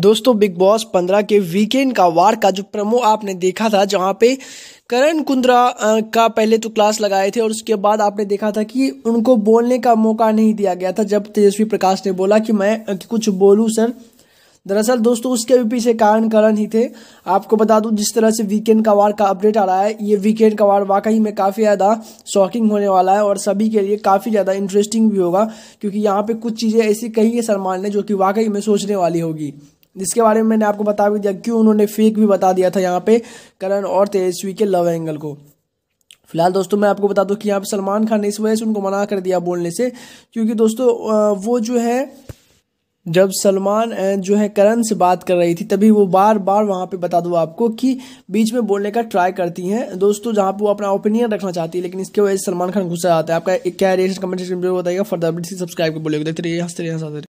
दोस्तों big boss पंद्रह के वीकेंड का वार का जो प्रमो आपने देखा था जहाँ पे करण कुंद्रा का पहले तो क्लास लगाए थे और उसके बाद आपने देखा था कि उनको बोलने का मौका नहीं दिया गया था जब तेजस्वी प्रकाश ने बोला कि मैं कुछ बोलूँ सर दरअसल दोस्तों उसके भी पीछे कारण करण ही थे आपको बता दूं जिस तरह से वीकेंड का वार का अपडेट आ रहा है ये वीकेंड का वार वाकई में काफ़ी ज़्यादा शॉकिंग होने वाला है और सभी के लिए काफ़ी ज़्यादा इंटरेस्टिंग भी होगा क्योंकि यहाँ पे कुछ चीज़ें ऐसी कही है सलमान ने जो कि वाकई में सोचने वाली होगी जिसके बारे में मैंने आपको बता भी दिया क्यों उन्होंने फेक भी बता दिया था यहाँ पे करण और तेजस्वी के लव एंगल को फिलहाल दोस्तों मैं आपको बता दूँ कि यहाँ पे सलमान खान ने इस वजह से उनको मना कर दिया बोलने से क्योंकि दोस्तों वो जो है जब सलमान जो है करण से बात कर रही थी तभी वो बार बार वहाँ पे बता दूँ आपको कि बीच में बोलने का ट्राई करती हैं दोस्तों जहाँ पे वो अपना ओपिनियन रखना चाहती है लेकिन इसके वजह से सलमान खान गुस्सा आता है आपका क्या रिएक्शन कमेंट सेक्शन में बताइएगा फर्दर सब्सक्राइब कर बोलेगा देखते रहिए हंसते रहिए हंसते